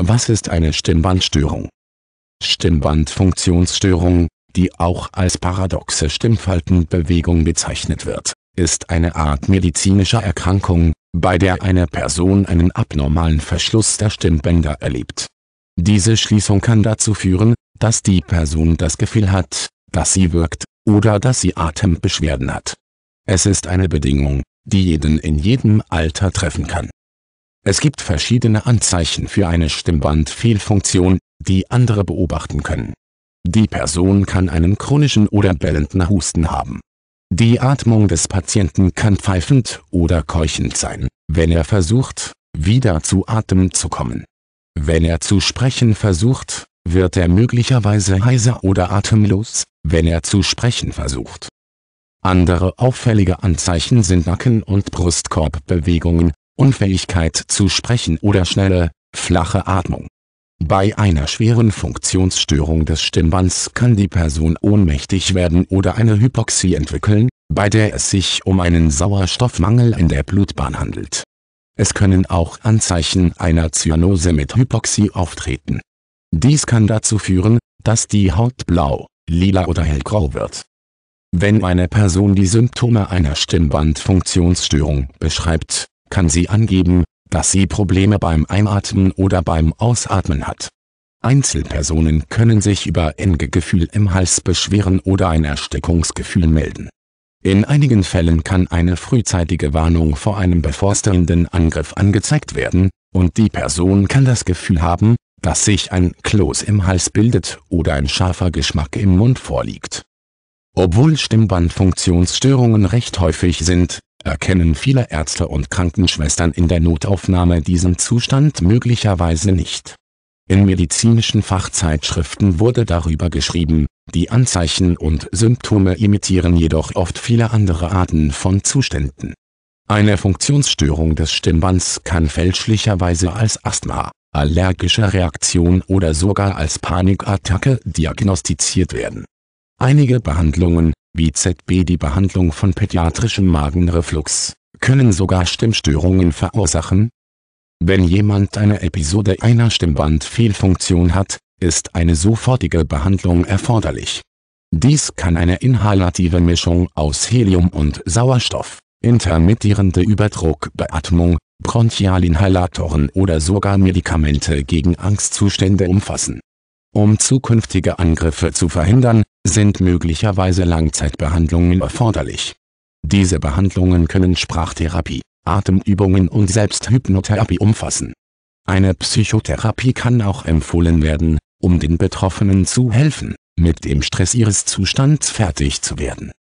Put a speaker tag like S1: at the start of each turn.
S1: Was ist eine Stimmbandstörung? Stimmbandfunktionsstörung, die auch als paradoxe Stimmfaltenbewegung bezeichnet wird, ist eine Art medizinischer Erkrankung, bei der eine Person einen abnormalen Verschluss der Stimmbänder erlebt. Diese Schließung kann dazu führen, dass die Person das Gefühl hat, dass sie wirkt, oder dass sie Atembeschwerden hat. Es ist eine Bedingung, die jeden in jedem Alter treffen kann. Es gibt verschiedene Anzeichen für eine Stimmbandfehlfunktion, die andere beobachten können. Die Person kann einen chronischen oder bellenden Husten haben. Die Atmung des Patienten kann pfeifend oder keuchend sein, wenn er versucht, wieder zu Atem zu kommen. Wenn er zu sprechen versucht, wird er möglicherweise heiser oder atemlos, wenn er zu sprechen versucht. Andere auffällige Anzeichen sind Nacken- und Brustkorbbewegungen, Unfähigkeit zu sprechen oder schnelle, flache Atmung. Bei einer schweren Funktionsstörung des Stimmbands kann die Person ohnmächtig werden oder eine Hypoxie entwickeln, bei der es sich um einen Sauerstoffmangel in der Blutbahn handelt. Es können auch Anzeichen einer Zyanose mit Hypoxie auftreten. Dies kann dazu führen, dass die Haut blau, lila oder hellgrau wird. Wenn eine Person die Symptome einer Stimmbandfunktionsstörung beschreibt, kann sie angeben, dass sie Probleme beim Einatmen oder beim Ausatmen hat. Einzelpersonen können sich über enge Gefühl im Hals beschweren oder ein Erstickungsgefühl melden. In einigen Fällen kann eine frühzeitige Warnung vor einem bevorstehenden Angriff angezeigt werden, und die Person kann das Gefühl haben, dass sich ein Kloß im Hals bildet oder ein scharfer Geschmack im Mund vorliegt. Obwohl Stimmbandfunktionsstörungen recht häufig sind, erkennen viele Ärzte und Krankenschwestern in der Notaufnahme diesen Zustand möglicherweise nicht. In medizinischen Fachzeitschriften wurde darüber geschrieben, die Anzeichen und Symptome imitieren jedoch oft viele andere Arten von Zuständen. Eine Funktionsstörung des Stimmbands kann fälschlicherweise als Asthma, allergische Reaktion oder sogar als Panikattacke diagnostiziert werden. Einige Behandlungen, wie ZB die Behandlung von pädiatrischem Magenreflux, können sogar Stimmstörungen verursachen. Wenn jemand eine Episode einer Stimmbandfehlfunktion hat, ist eine sofortige Behandlung erforderlich. Dies kann eine inhalative Mischung aus Helium und Sauerstoff, intermittierende Überdruckbeatmung, Bronchialinhalatoren oder sogar Medikamente gegen Angstzustände umfassen. Um zukünftige Angriffe zu verhindern, sind möglicherweise Langzeitbehandlungen erforderlich. Diese Behandlungen können Sprachtherapie, Atemübungen und Selbsthypnotherapie umfassen. Eine Psychotherapie kann auch empfohlen werden, um den Betroffenen zu helfen, mit dem Stress ihres Zustands fertig zu werden